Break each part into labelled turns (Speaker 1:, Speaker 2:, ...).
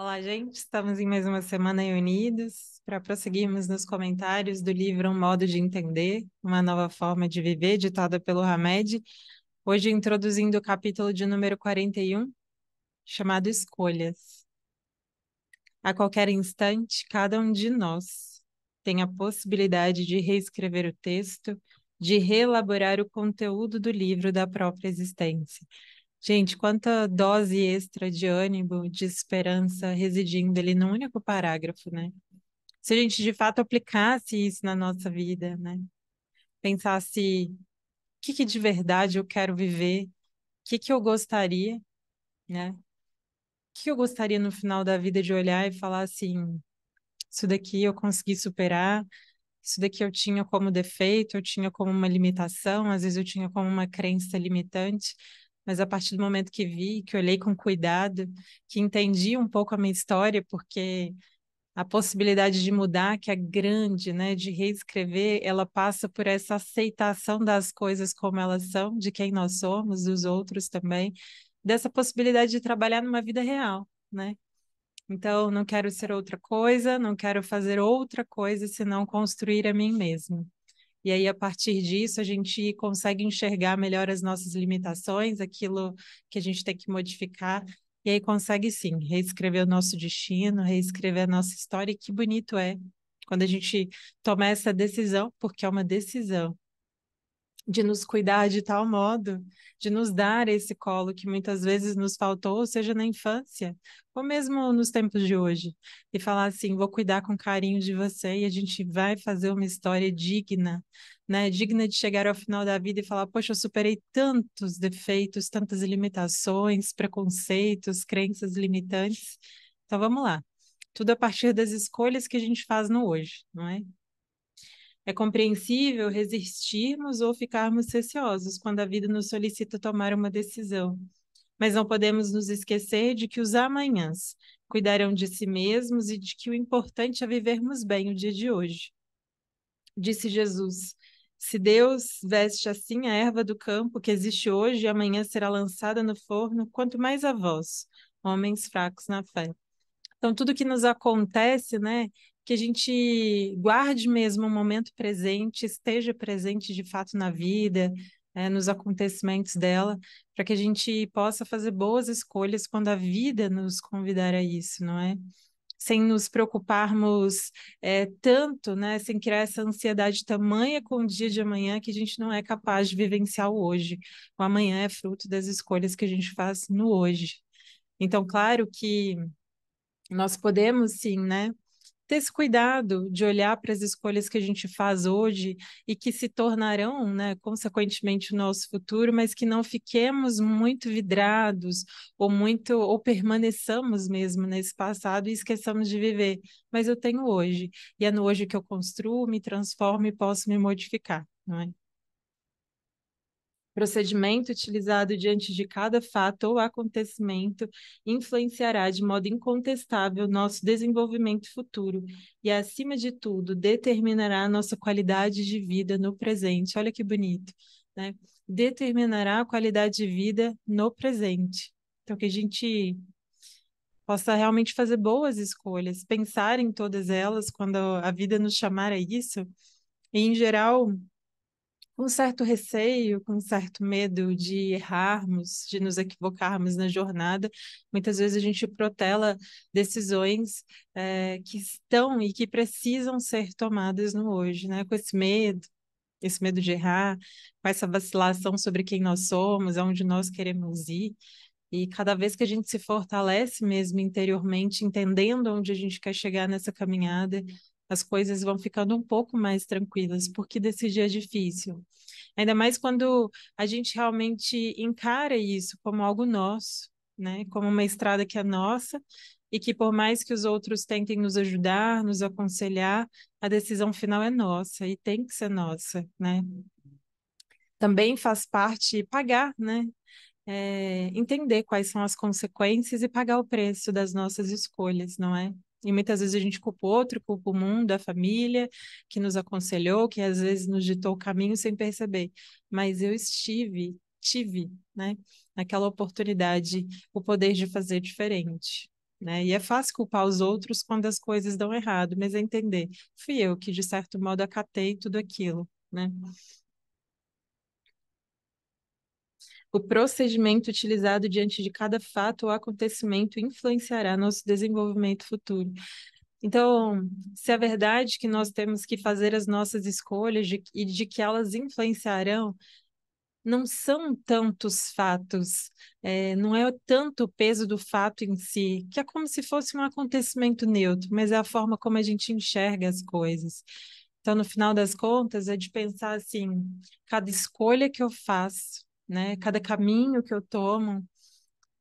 Speaker 1: Olá, gente. Estamos em mais uma semana reunidos para prosseguirmos nos comentários do livro Um Modo de Entender, Uma Nova Forma de Viver, ditada pelo Hamed. Hoje introduzindo o capítulo de número 41, chamado Escolhas. A qualquer instante, cada um de nós tem a possibilidade de reescrever o texto, de reelaborar o conteúdo do livro da própria existência, Gente, quanta dose extra de ânimo, de esperança residindo ali num único parágrafo, né? Se a gente de fato aplicasse isso na nossa vida, né? Pensasse o que, que de verdade eu quero viver, o que, que eu gostaria, né? O que eu gostaria no final da vida de olhar e falar assim: isso daqui eu consegui superar, isso daqui eu tinha como defeito, eu tinha como uma limitação, às vezes eu tinha como uma crença limitante, mas a partir do momento que vi, que olhei com cuidado, que entendi um pouco a minha história, porque a possibilidade de mudar, que é grande, né, de reescrever, ela passa por essa aceitação das coisas como elas são, de quem nós somos, dos outros também, dessa possibilidade de trabalhar numa vida real, né? Então, não quero ser outra coisa, não quero fazer outra coisa senão construir a mim mesma. E aí, a partir disso, a gente consegue enxergar melhor as nossas limitações, aquilo que a gente tem que modificar. E aí, consegue sim reescrever o nosso destino, reescrever a nossa história. E que bonito é quando a gente toma essa decisão, porque é uma decisão de nos cuidar de tal modo, de nos dar esse colo que muitas vezes nos faltou, seja na infância, ou mesmo nos tempos de hoje, e falar assim: vou cuidar com carinho de você e a gente vai fazer uma história digna, né? Digna de chegar ao final da vida e falar: poxa, eu superei tantos defeitos, tantas limitações, preconceitos, crenças limitantes. Então vamos lá. Tudo a partir das escolhas que a gente faz no hoje, não é? É compreensível resistirmos ou ficarmos receosos quando a vida nos solicita tomar uma decisão. Mas não podemos nos esquecer de que os amanhãs cuidarão de si mesmos e de que o importante é vivermos bem o dia de hoje. Disse Jesus: Se Deus veste assim a erva do campo que existe hoje e amanhã será lançada no forno, quanto mais a vós, homens fracos na fé. Então, tudo que nos acontece, né, que a gente guarde mesmo o momento presente, esteja presente de fato na vida, é, nos acontecimentos dela, para que a gente possa fazer boas escolhas quando a vida nos convidar a isso, não é? Sem nos preocuparmos é, tanto, né? Sem criar essa ansiedade tamanha com o dia de amanhã que a gente não é capaz de vivenciar o hoje. O amanhã é fruto das escolhas que a gente faz no hoje. Então, claro que nós podemos sim, né? ter esse cuidado de olhar para as escolhas que a gente faz hoje e que se tornarão, né, consequentemente, o nosso futuro, mas que não fiquemos muito vidrados ou muito ou permaneçamos mesmo nesse passado e esqueçamos de viver. Mas eu tenho hoje e é no hoje que eu construo, me transformo e posso me modificar, não é? procedimento utilizado diante de cada fato ou acontecimento influenciará de modo incontestável nosso desenvolvimento futuro e, acima de tudo, determinará nossa qualidade de vida no presente. Olha que bonito, né? Determinará a qualidade de vida no presente. Então, que a gente possa realmente fazer boas escolhas, pensar em todas elas quando a vida nos chamar a isso. E, em geral, com um certo receio, com um certo medo de errarmos, de nos equivocarmos na jornada, muitas vezes a gente protela decisões é, que estão e que precisam ser tomadas no hoje, né? Com esse medo, esse medo de errar, com essa vacilação sobre quem nós somos, aonde nós queremos ir. E cada vez que a gente se fortalece mesmo interiormente, entendendo onde a gente quer chegar nessa caminhada, as coisas vão ficando um pouco mais tranquilas, uhum. porque decidir é difícil. Ainda mais quando a gente realmente encara isso como algo nosso, né? Como uma estrada que é nossa e que por mais que os outros tentem nos ajudar, nos aconselhar, a decisão final é nossa e tem que ser nossa, né? Também faz parte pagar, né? É, entender quais são as consequências e pagar o preço das nossas escolhas, não é? E muitas vezes a gente culpa o outro, culpa o mundo, a família, que nos aconselhou, que às vezes nos ditou o caminho sem perceber. Mas eu estive, tive, né, naquela oportunidade, o poder de fazer diferente. Né? E é fácil culpar os outros quando as coisas dão errado, mas é entender, fui eu que, de certo modo, acatei tudo aquilo. Né? O procedimento utilizado diante de cada fato ou acontecimento influenciará nosso desenvolvimento futuro. Então, se é verdade que nós temos que fazer as nossas escolhas de, e de que elas influenciarão, não são tantos fatos, é, não é tanto o peso do fato em si, que é como se fosse um acontecimento neutro, mas é a forma como a gente enxerga as coisas. Então, no final das contas, é de pensar assim: cada escolha que eu faço né? Cada caminho que eu tomo,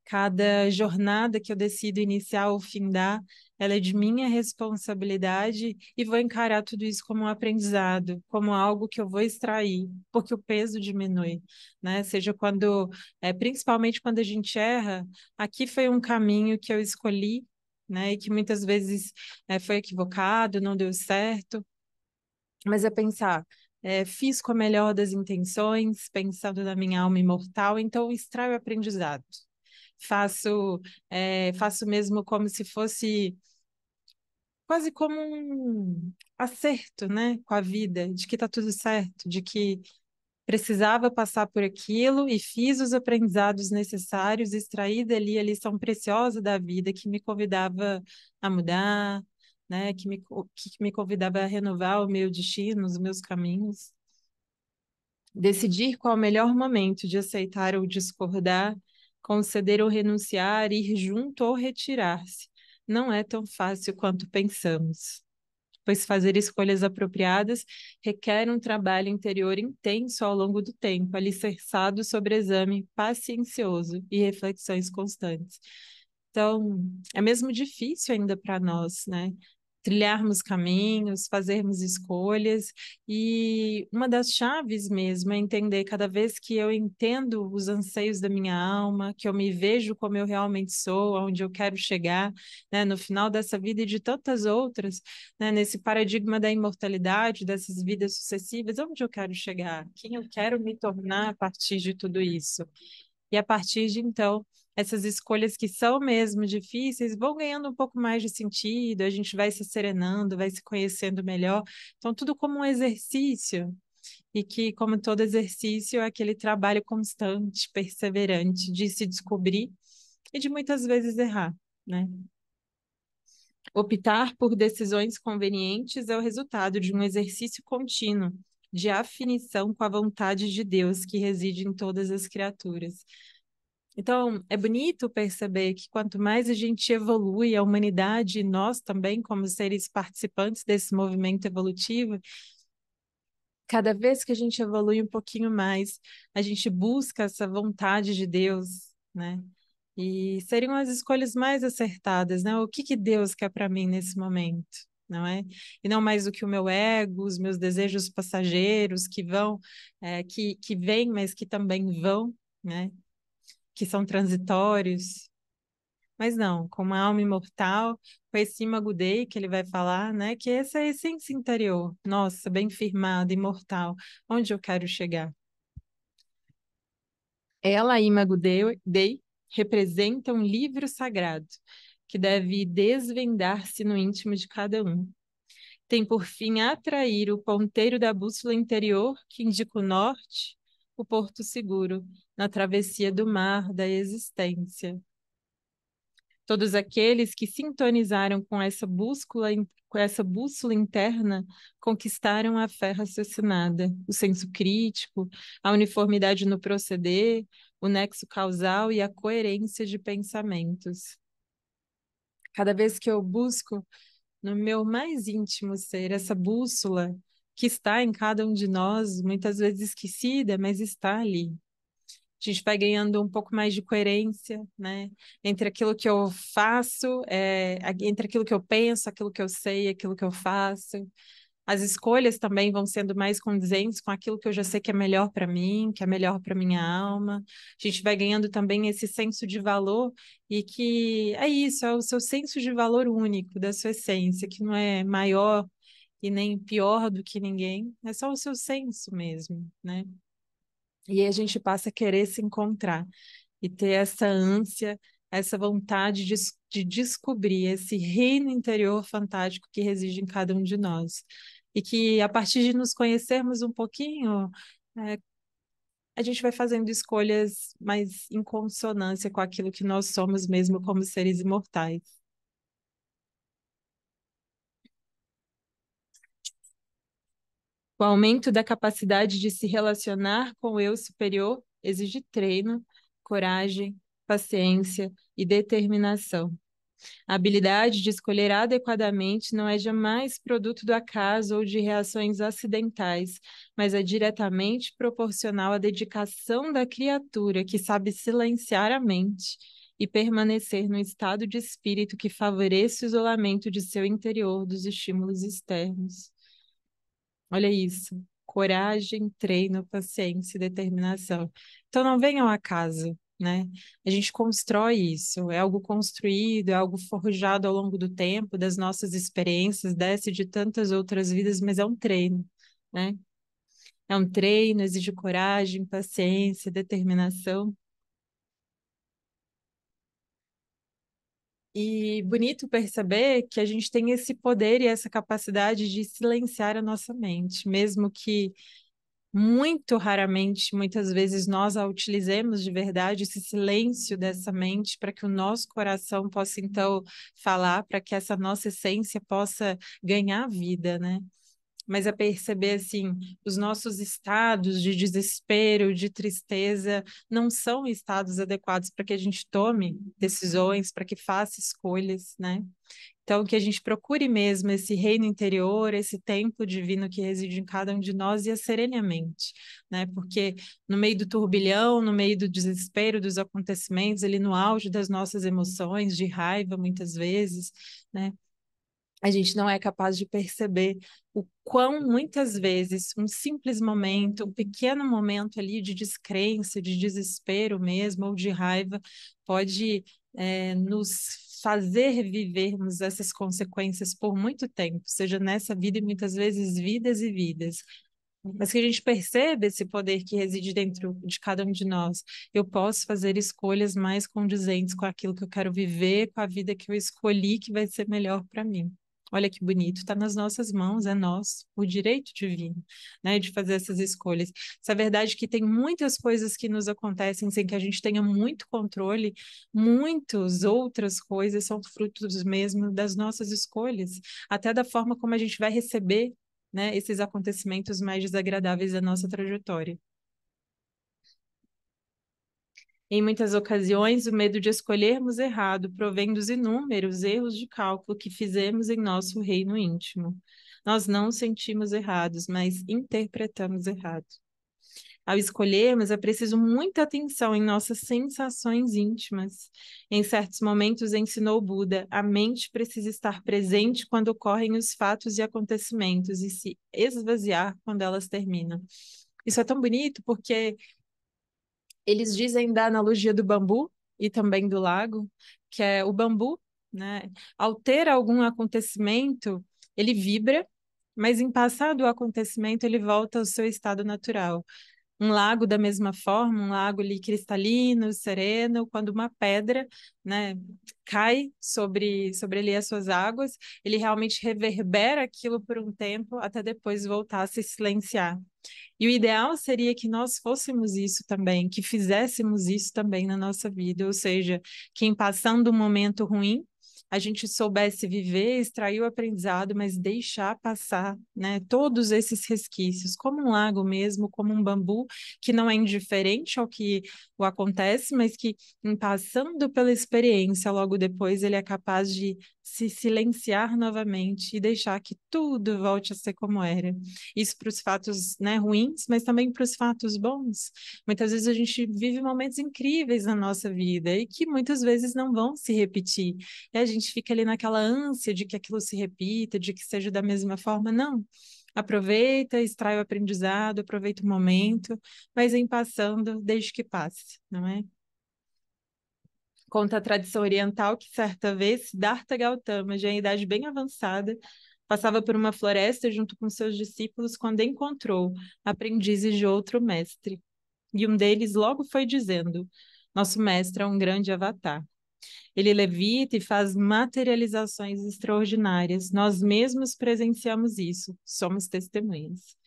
Speaker 1: cada jornada que eu decido iniciar ou findar, ela é de minha responsabilidade e vou encarar tudo isso como um aprendizado, como algo que eu vou extrair, porque o peso diminui, né? Seja quando, é, principalmente quando a gente erra, aqui foi um caminho que eu escolhi, né? E que muitas vezes é, foi equivocado, não deu certo, mas é pensar, é, fiz com a melhor das intenções, pensando na minha alma imortal, então extraio aprendizado. Faço, é, faço mesmo como se fosse quase como um acerto, né, com a vida, de que está tudo certo, de que precisava passar por aquilo e fiz os aprendizados necessários, extraí dali a lição preciosa da vida que me convidava a mudar, né, que me, que me convidava a renovar o meu destino, os meus caminhos. Decidir qual o melhor momento de aceitar ou discordar, conceder ou renunciar, ir junto ou retirar-se, não é tão fácil quanto pensamos pois fazer escolhas apropriadas requer um trabalho interior intenso ao longo do tempo, alicerçado sobre exame paciencioso e reflexões constantes. Então, é mesmo difícil ainda para nós, né? trilharmos caminhos, fazermos escolhas. E uma das chaves mesmo é entender cada vez que eu entendo os anseios da minha alma, que eu me vejo como eu realmente sou, aonde eu quero chegar, né, no final dessa vida e de tantas outras, né, nesse paradigma da imortalidade, dessas vidas sucessivas, onde eu quero chegar, quem eu quero me tornar a partir de tudo isso. E a partir de então, essas escolhas que são mesmo difíceis vão ganhando um pouco mais de sentido, a gente vai se serenando, vai se conhecendo melhor. Então, tudo como um exercício. E que, como todo exercício, é aquele trabalho constante, perseverante de se descobrir e de muitas vezes errar, né? Optar por decisões convenientes é o resultado de um exercício contínuo de afinição com a vontade de Deus que reside em todas as criaturas. Então, é bonito perceber que quanto mais a gente evolui, a humanidade e nós também, como seres participantes desse movimento evolutivo, cada vez que a gente evolui um pouquinho mais, a gente busca essa vontade de Deus, né? E seriam as escolhas mais acertadas, né? O que, que Deus quer para mim nesse momento? não é? E não mais do que o meu ego, os meus desejos passageiros que vão, é, que, que vêm, mas que também vão, né? que são transitórios. Mas não, com uma alma imortal, com esse Magudei dei que ele vai falar, né? Que essa é a essência interior, nossa, bem firmada, imortal, onde eu quero chegar. Ela, imago dei, representa um livro sagrado que deve desvendar-se no íntimo de cada um. Tem por fim atrair o ponteiro da bússola interior que indica o norte, o porto seguro, na travessia do mar da existência. Todos aqueles que sintonizaram com essa com essa bússola interna conquistaram a fé raciocinada, o senso crítico, a uniformidade no proceder, o nexo causal e a coerência de pensamentos. Cada vez que eu busco no meu mais íntimo ser essa bússola que está em cada um de nós, muitas vezes esquecida, mas está ali, a gente vai ganhando um pouco mais de coerência, né? Entre aquilo que eu faço, é, entre aquilo que eu penso, aquilo que eu sei, aquilo que eu faço. As escolhas também vão sendo mais condizentes com aquilo que eu já sei que é melhor para mim, que é melhor para minha alma. A gente vai ganhando também esse senso de valor e que é isso, é o seu senso de valor único da sua essência, que não é maior e nem pior do que ninguém, é só o seu senso mesmo, né? E a gente passa a querer se encontrar e ter essa ânsia, essa vontade de, de descobrir esse reino interior fantástico que reside em cada um de nós. E que a partir de nos conhecermos um pouquinho, é, a gente vai fazendo escolhas mais em consonância com aquilo que nós somos mesmo como seres imortais. O aumento da capacidade de se relacionar com o eu superior exige treino, coragem, paciência e determinação. A habilidade de escolher adequadamente não é jamais produto do acaso ou de reações acidentais, mas é diretamente proporcional à dedicação da criatura que sabe silenciar a mente e permanecer num estado de espírito que favoreça o isolamento de seu interior dos estímulos externos. Olha isso. Coragem, treino, paciência e determinação. Então não venha uma casa, né? A gente constrói isso, é algo construído, é algo forjado ao longo do tempo, das nossas experiências, desce de tantas outras vidas, mas é um treino, né? É um treino, exige coragem, paciência, determinação. E bonito perceber que a gente tem esse poder e essa capacidade de silenciar a nossa mente, mesmo que muito raramente, muitas vezes, nós a utilizemos de verdade, esse silêncio dessa mente, para que o nosso coração possa, então, falar, para que essa nossa essência possa ganhar vida, né? mas a é perceber assim, os nossos estados de desespero, de tristeza, não são estados adequados para que a gente tome decisões, para que faça escolhas, né? Então, que a gente procure mesmo esse reino interior, esse templo divino que reside em cada um de nós e a serenamente, né? Porque no meio do turbilhão, no meio do desespero dos acontecimentos, ali no auge das nossas emoções, de raiva muitas vezes, né? a gente não é capaz de perceber o quão muitas vezes um simples momento, um pequeno momento ali de descrença, de desespero mesmo, ou de raiva, pode é, nos fazer vivermos essas consequências por muito tempo, seja nessa vida e muitas vezes vidas e vidas mas que a gente perceba esse poder que reside dentro de cada um de nós. Eu posso fazer escolhas mais condizentes com aquilo que eu quero viver, com a vida que eu escolhi que vai ser melhor para mim. Olha que bonito, está nas nossas mãos, é nosso, o direito divino, né, de fazer essas escolhas. Essa verdade que tem muitas coisas que nos acontecem sem que a gente tenha muito controle, muitas outras coisas são frutos mesmo das nossas escolhas, até da forma como a gente vai receber, né, esses acontecimentos mais desagradáveis da nossa trajetória. Em muitas ocasiões, o medo de escolhermos errado provém dos inúmeros erros de cálculo que fizemos em nosso reino íntimo. Nós não sentimos errados, mas interpretamos errado. Ao escolhermos, é preciso muita atenção em nossas sensações íntimas. Em certos momentos, ensinou Buda, a mente precisa estar presente quando ocorrem os fatos e acontecimentos e se esvaziar quando elas terminam. Isso é tão bonito porque eles dizem da analogia do bambu e também do lago, que é o bambu, né? Ao ter algum acontecimento, ele vibra, mas em passado o acontecimento ele volta ao seu estado natural um lago da mesma forma, um lago ali cristalino, sereno, quando uma pedra, né, cai sobre sobre ali as suas águas, ele realmente reverbera aquilo por um tempo até depois voltar a se silenciar. E o ideal seria que nós fôssemos isso também, que fizéssemos isso também na nossa vida, ou seja, que em passando um momento ruim, a gente soubesse viver, extrair o aprendizado, mas deixar passar né, todos esses resquícios, como um lago mesmo, como um bambu, que não é indiferente ao que o acontece, mas que, em passando pela experiência, logo depois ele é capaz de se silenciar novamente e deixar que tudo volte a ser como era. Isso para os fatos né, ruins, mas também para os fatos bons. Muitas vezes a gente vive momentos incríveis na nossa vida e que muitas vezes não vão se repetir. E a gente fica ali naquela ânsia de que aquilo se repita, de que seja da mesma forma. Não aproveita, extrai o aprendizado, aproveita o momento, mas em passando, desde que passe, não é? Conta a tradição oriental que certa vez Siddhartha Gautama, já em idade bem avançada, passava por uma floresta junto com seus discípulos quando encontrou aprendizes de outro mestre. E um deles logo foi dizendo: Nosso mestre é um grande avatar. Ele levita e faz materializações extraordinárias. Nós mesmos presenciamos isso, somos testemunhas.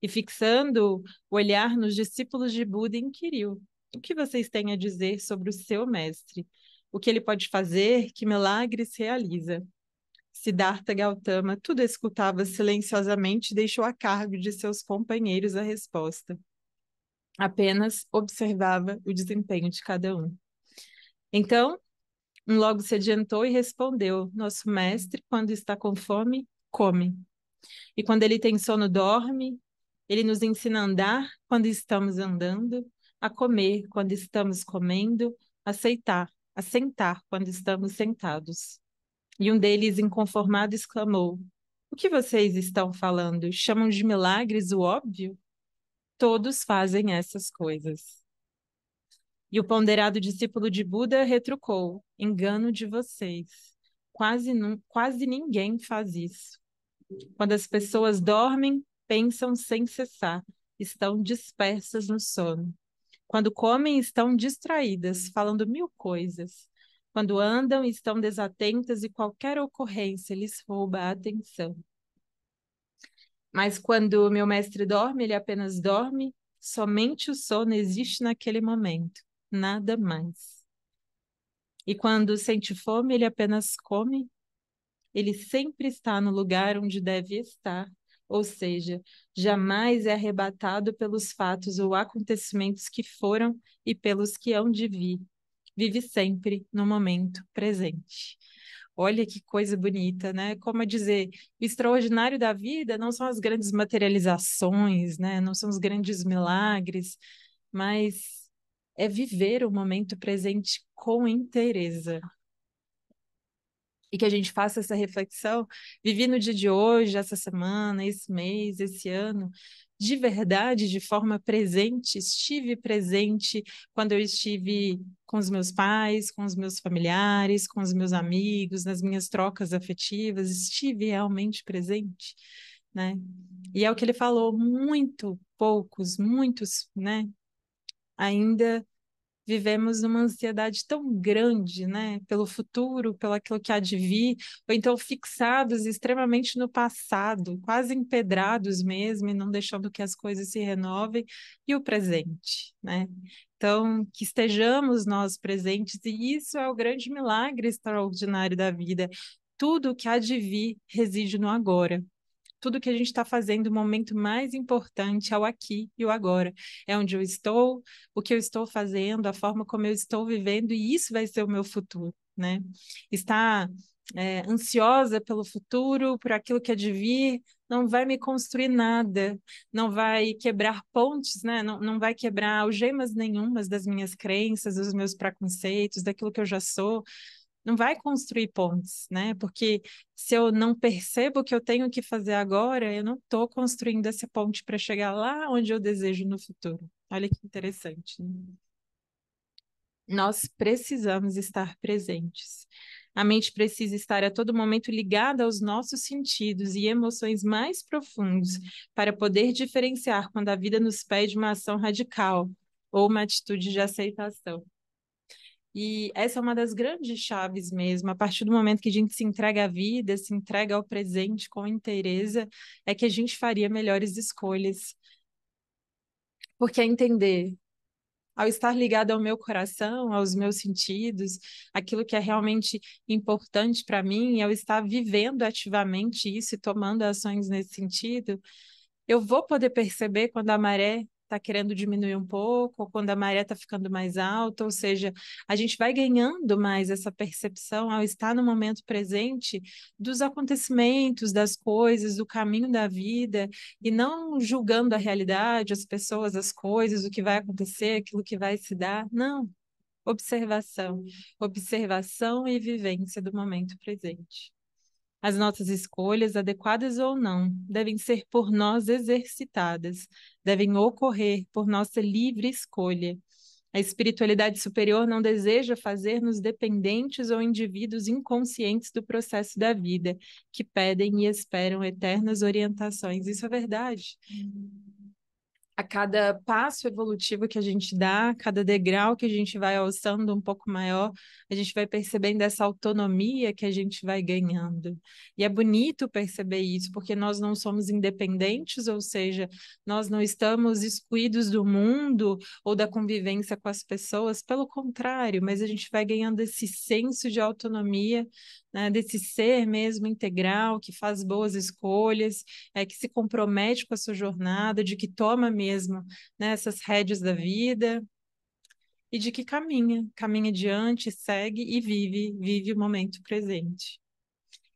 Speaker 1: E fixando o olhar nos discípulos de Buda, inquiriu: o que vocês têm a dizer sobre o seu mestre, o que ele pode fazer, que milagres realiza. Siddhartha Gautama tudo escutava silenciosamente e deixou a cargo de seus companheiros a resposta. Apenas observava o desempenho de cada um. Então, um logo se adiantou e respondeu: Nosso mestre, quando está com fome, come. E quando ele tem sono, dorme. Ele nos ensina a andar quando estamos andando a comer quando estamos comendo, aceitar, a sentar quando estamos sentados. E um deles, inconformado, exclamou: O que vocês estão falando? Chamam de milagres o óbvio? Todos fazem essas coisas. E o ponderado discípulo de Buda retrucou: Engano de vocês. Quase, quase ninguém faz isso. Quando as pessoas dormem, pensam sem cessar, estão dispersas no sono. Quando comem, estão distraídas, hum. falando mil coisas. Quando andam, estão desatentas e qualquer ocorrência lhes rouba a atenção. Mas quando meu mestre dorme, ele apenas dorme, somente o sono existe naquele momento, nada mais. E quando sente fome, ele apenas come, ele sempre está no lugar onde deve estar, ou seja, jamais é arrebatado pelos fatos ou acontecimentos que foram e pelos que hão de vir. Vive sempre no momento presente. Olha que coisa bonita, né? Como é dizer, o extraordinário da vida não são as grandes materializações, né? Não são os grandes milagres, mas é viver o momento presente com inteireza e que a gente faça essa reflexão, vivi no dia de hoje, essa semana, esse mês, esse ano, de verdade, de forma presente, estive presente quando eu estive com os meus pais, com os meus familiares, com os meus amigos, nas minhas trocas afetivas, estive realmente presente, né? E é o que ele falou, muito poucos, muitos, né? Ainda vivemos uma ansiedade tão grande, né, pelo futuro, pelo aquilo que há de vir, ou então fixados extremamente no passado, quase empedrados mesmo e não deixando que as coisas se renovem, e o presente, né? Então, que estejamos nós presentes, e isso é o grande milagre extraordinário da vida. Tudo o que há de vir reside no agora tudo que a gente está fazendo, o momento mais importante é o aqui e o agora. É onde eu estou, o que eu estou fazendo, a forma como eu estou vivendo, e isso vai ser o meu futuro, né? Estar é, ansiosa pelo futuro, por aquilo que é de vir, não vai me construir nada, não vai quebrar pontes, né? não, não vai quebrar algemas nenhumas das minhas crenças, dos meus preconceitos, daquilo que eu já sou, não vai construir pontes, né? Porque se eu não percebo o que eu tenho que fazer agora, eu não estou construindo essa ponte para chegar lá onde eu desejo no futuro. Olha que interessante. Né? Nós precisamos estar presentes. A mente precisa estar a todo momento ligada aos nossos sentidos e emoções mais profundos para poder diferenciar quando a vida nos pede uma ação radical ou uma atitude de aceitação. E essa é uma das grandes chaves mesmo. A partir do momento que a gente se entrega à vida, se entrega ao presente com inteireza, é que a gente faria melhores escolhas. Porque é entender, ao estar ligado ao meu coração, aos meus sentidos, aquilo que é realmente importante para mim, ao estar vivendo ativamente isso e tomando ações nesse sentido, eu vou poder perceber quando a maré está querendo diminuir um pouco, ou quando a maré está ficando mais alta, ou seja, a gente vai ganhando mais essa percepção ao estar no momento presente dos acontecimentos, das coisas, do caminho da vida, e não julgando a realidade, as pessoas, as coisas, o que vai acontecer, aquilo que vai se dar. Não. Observação, observação e vivência do momento presente. As nossas escolhas, adequadas ou não, devem ser por nós exercitadas, devem ocorrer por nossa livre escolha. A espiritualidade superior não deseja fazer-nos dependentes ou indivíduos inconscientes do processo da vida, que pedem e esperam eternas orientações. Isso é verdade a cada passo evolutivo que a gente dá, cada degrau que a gente vai alçando um pouco maior, a gente vai percebendo essa autonomia que a gente vai ganhando. E é bonito perceber isso, porque nós não somos independentes, ou seja, nós não estamos excluídos do mundo ou da convivência com as pessoas, pelo contrário, mas a gente vai ganhando esse senso de autonomia né, desse ser mesmo integral, que faz boas escolhas, é, que se compromete com a sua jornada, de que toma mesmo né, essas rédeas da vida e de que caminha, caminha adiante, segue e vive, vive o momento presente.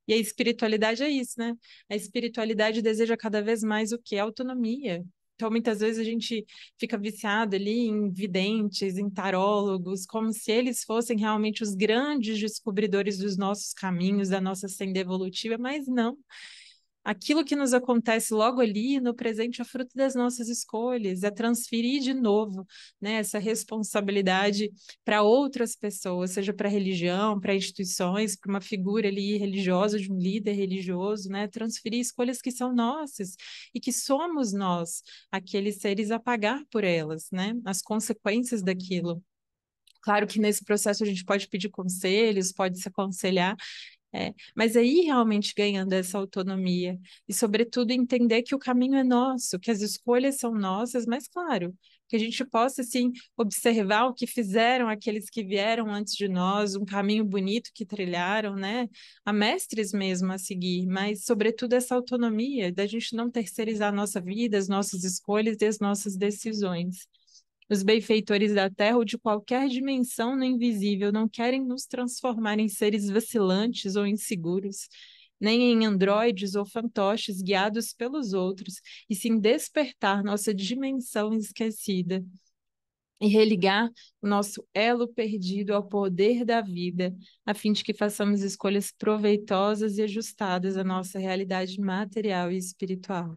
Speaker 1: E a espiritualidade é isso, né? A espiritualidade deseja cada vez mais o que? Autonomia, então, muitas vezes a gente fica viciado ali em videntes, em tarólogos, como se eles fossem realmente os grandes descobridores dos nossos caminhos, da nossa senda evolutiva, mas não aquilo que nos acontece logo ali no presente é fruto das nossas escolhas, é transferir de novo né, essa responsabilidade para outras pessoas, seja para a religião, para instituições, para uma figura ali religiosa, de um líder religioso, né, transferir escolhas que são nossas e que somos nós, aqueles seres a pagar por elas, né, as consequências daquilo. Claro que nesse processo a gente pode pedir conselhos, pode se aconselhar, é, mas aí realmente ganhando essa autonomia e, sobretudo, entender que o caminho é nosso, que as escolhas são nossas, mas claro, que a gente possa assim observar o que fizeram aqueles que vieram antes de nós, um caminho bonito que trilharam, né? Há mestres mesmo a seguir, mas sobretudo essa autonomia da gente não terceirizar a nossa vida, as nossas escolhas e as nossas decisões. Os benfeitores da terra ou de qualquer dimensão no invisível não querem nos transformar em seres vacilantes ou inseguros, nem em androides ou fantoches guiados pelos outros, e sim despertar nossa dimensão esquecida e religar o nosso elo perdido ao poder da vida, a fim de que façamos escolhas proveitosas e ajustadas à nossa realidade material e espiritual.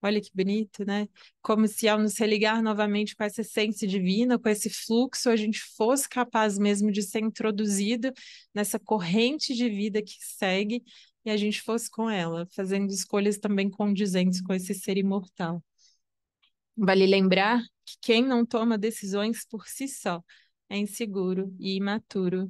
Speaker 1: Olha que bonito, né? Como se ao nos religar novamente com essa essência divina, com esse fluxo, a gente fosse capaz mesmo de ser introduzido nessa corrente de vida que segue e a gente fosse com ela, fazendo escolhas também condizentes com esse ser imortal. Vale lembrar que quem não toma decisões por si só é inseguro e imaturo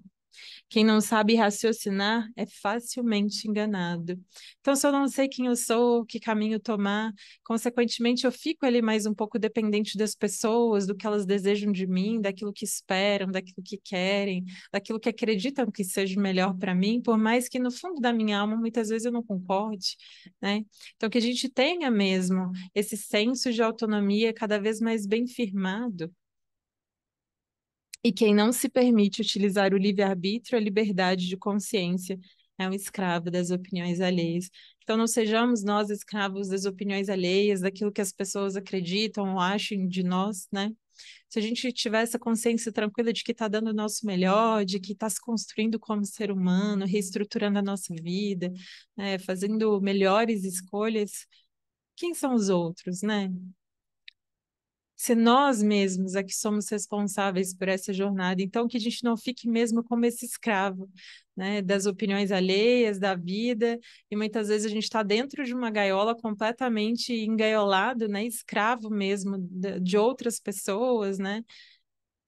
Speaker 1: quem não sabe raciocinar é facilmente enganado. Então, se eu não sei quem eu sou, que caminho tomar, consequentemente, eu fico ali mais um pouco dependente das pessoas, do que elas desejam de mim, daquilo que esperam, daquilo que querem, daquilo que acreditam que seja melhor para mim, por mais que no fundo da minha alma muitas vezes eu não concorde, né? Então, que a gente tenha mesmo esse senso de autonomia cada vez mais bem firmado e quem não se permite utilizar o livre-arbítrio, a liberdade de consciência, é um escravo das opiniões alheias. Então, não sejamos nós escravos das opiniões alheias, daquilo que as pessoas acreditam ou acham de nós, né? Se a gente tiver essa consciência tranquila de que está dando o nosso melhor, de que está se construindo como ser humano, reestruturando a nossa vida, né? fazendo melhores escolhas, quem são os outros, né? se nós mesmos é que somos responsáveis por essa jornada. Então, que a gente não fique mesmo como esse escravo, né, das opiniões alheias, da vida, e muitas vezes a gente está dentro de uma gaiola completamente engaiolado, né, escravo mesmo de outras pessoas, né,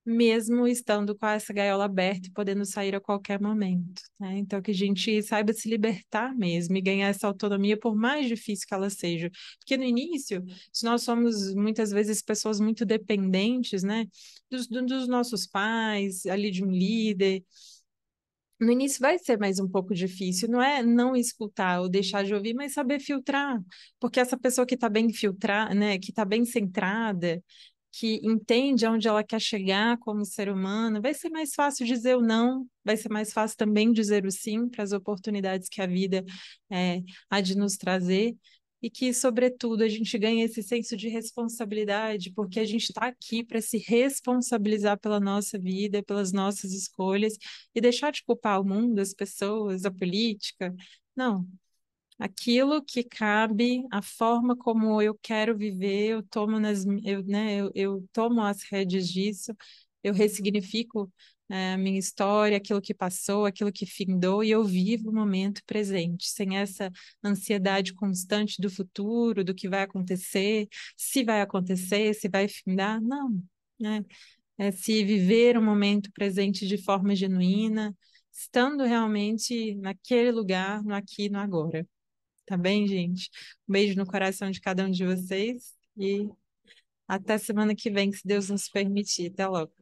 Speaker 1: mesmo estando com essa gaiola aberta e podendo sair a qualquer momento. Né? Então, que a gente saiba se libertar mesmo e ganhar essa autonomia, por mais difícil que ela seja. Porque no início, se nós somos muitas vezes pessoas muito dependentes né? dos, dos nossos pais, ali de um líder. No início vai ser mais um pouco difícil, não é não escutar ou deixar de ouvir, mas saber filtrar, porque essa pessoa que está bem filtrada, né, que está bem centrada, que entende aonde ela quer chegar como ser humano, vai ser mais fácil dizer o não, vai ser mais fácil também dizer o sim para as oportunidades que a vida é, há de nos trazer. E que, sobretudo, a gente ganha esse senso de responsabilidade, porque a gente está aqui para se responsabilizar pela nossa vida, pelas nossas escolhas, e deixar de culpar o mundo, as pessoas, a política. Não, aquilo que cabe, a forma como eu quero viver, eu tomo nas, eu, né, eu, eu tomo as redes disso, eu ressignifico eh, a é, minha história, aquilo que passou, aquilo que findou, e eu vivo o momento presente, sem essa ansiedade constante do futuro, do que vai acontecer, se vai acontecer, se vai findar, não, né? É se viver o momento presente de forma genuína, estando realmente naquele lugar, no aqui, no agora tá bem, gente? Um beijo no coração de cada um de vocês e até semana que vem, se Deus nos permitir. Até logo.